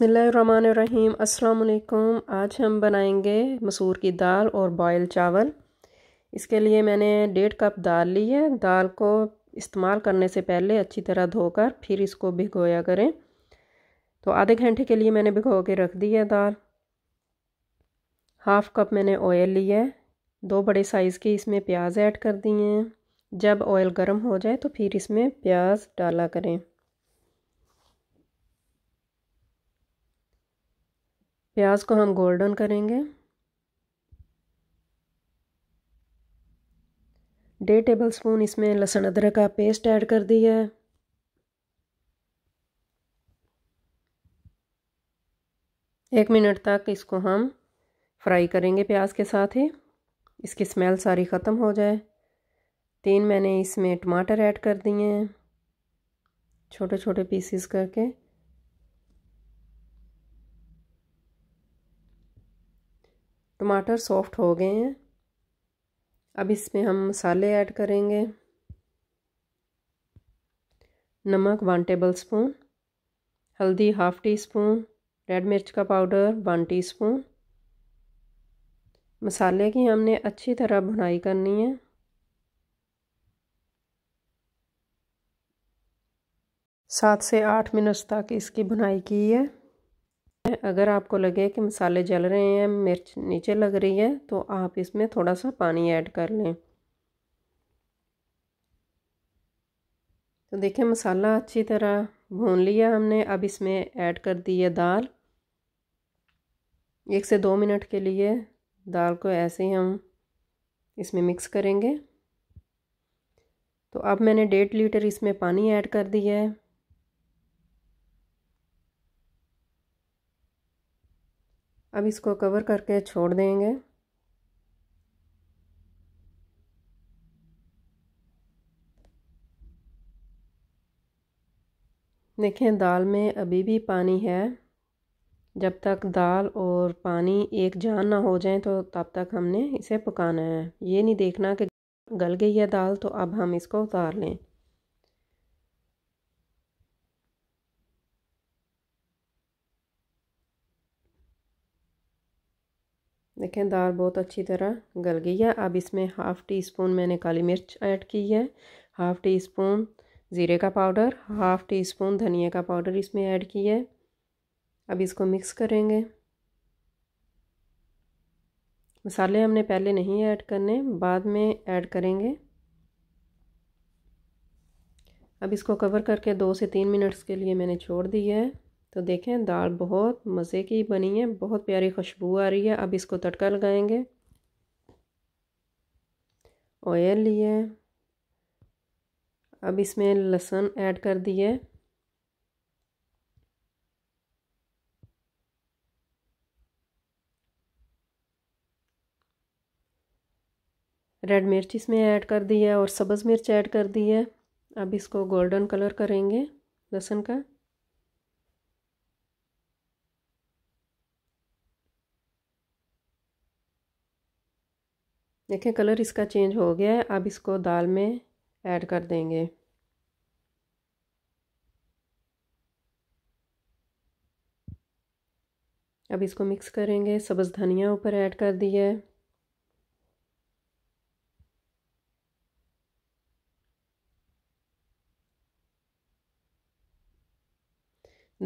बसमीम अल्लाम आज हम बनाएंगे मसूर की दाल और बॉयल चावल इसके लिए मैंने डेढ़ कप दाल ली है दाल को इस्तेमाल करने से पहले अच्छी तरह धोकर फिर इसको भिगोया करें तो आधे घंटे के लिए मैंने भिगो के रख दी है दाल हाफ़ कप मैंने ऑयल लिया है दो बड़े साइज़ के इसमें प्याज ऐड कर दिए हैं जब ऑयल गर्म हो जाए तो फिर इसमें प्याज डाला करें प्याज को हम गोल्डन करेंगे डेढ़ टेबल स्पून इसमें लहसुन अदरक का पेस्ट ऐड कर दिया है एक मिनट तक इसको हम फ्राई करेंगे प्याज के साथ ही इसकी स्मेल सारी ख़त्म हो जाए तीन मैंने इसमें टमाटर ऐड कर दिए हैं छोटे छोटे पीसीस करके टमाटर सॉफ्ट हो गए हैं अब इसमें हम मसाले ऐड करेंगे नमक वन टेबल स्पून हल्दी हाफ़ टी स्पून रेड मिर्च का पाउडर वन टी स्पून मसाले की हमने अच्छी तरह भुनाई करनी है सात से आठ मिनट तक इसकी भुनाई की है अगर आपको लगे कि मसाले जल रहे हैं मिर्च नीचे लग रही है तो आप इसमें थोड़ा सा पानी ऐड कर लें तो देखिए मसाला अच्छी तरह भून लिया हमने अब इसमें ऐड कर दी है दाल एक से दो मिनट के लिए दाल को ऐसे ही हम इसमें मिक्स करेंगे तो अब मैंने डेढ़ लीटर इसमें पानी ऐड कर दिया है अब इसको कवर करके छोड़ देंगे देखें दाल में अभी भी पानी है जब तक दाल और पानी एक जान ना हो जाए तो तब तक हमने इसे पकाना है ये नहीं देखना कि गल गई है दाल तो अब हम इसको उतार लें देखें दाल बहुत अच्छी तरह गल गई है अब इसमें हाफ़ टी स्पून मैंने काली मिर्च ऐड की है हाफ़ टी स्पून ज़ीरे का पाउडर हाफ़ टी स्पून धनिया का पाउडर इसमें ऐड की है अब इसको मिक्स करेंगे मसाले हमने पहले नहीं ऐड करने बाद में ऐड करेंगे अब इसको कवर करके दो से तीन मिनट्स के लिए मैंने छोड़ दिया है तो देखें दाल बहुत मज़े की बनी है बहुत प्यारी खुशबू आ रही है अब इसको तड़का लगाएंगे ऑयल लिए अब इसमें लहसुन ऐड कर दिए रेड मिर्च इसमें ऐड कर दी है और सब्ज़ मिर्च ऐड कर दी है अब इसको गोल्डन कलर करेंगे लहसुन का देखें कलर इसका चेंज हो गया है अब इसको दाल में ऐड कर देंगे अब इसको मिक्स करेंगे सब्ज़ धनिया ऊपर ऐड कर दिया है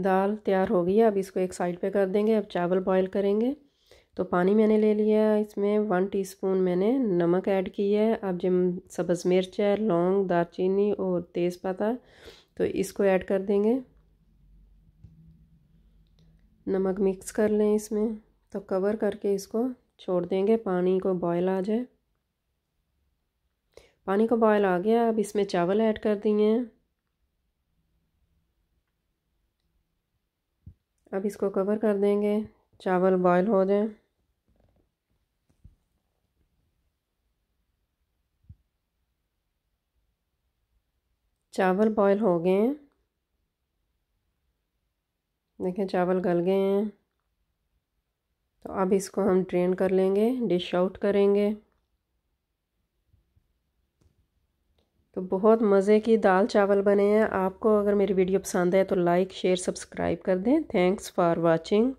दाल तैयार हो गई है अब इसको एक साइड पे कर देंगे अब चावल बॉईल करेंगे तो पानी मैंने ले लिया इसमें वन टीस्पून मैंने नमक ऐड किया है अब जब सब्ज़ मिर्च है लौंग दालचीनी और तेज़पत्ता तो इसको ऐड कर देंगे नमक मिक्स कर लें इसमें तो कवर करके इसको छोड़ देंगे पानी को बॉयल आ जाए पानी को बॉयल आ गया अब इसमें चावल ऐड कर दिए हैं अब इसको कवर कर देंगे चावल बॉयल हो जाए चावल बॉयल हो गए हैं देखें चावल गल गए हैं तो अब इसको हम ट्रेन कर लेंगे डिश आउट करेंगे तो बहुत मज़े की दाल चावल बने हैं आपको अगर मेरी वीडियो पसंद है तो लाइक शेयर सब्सक्राइब कर दें थैंक्स फॉर वाचिंग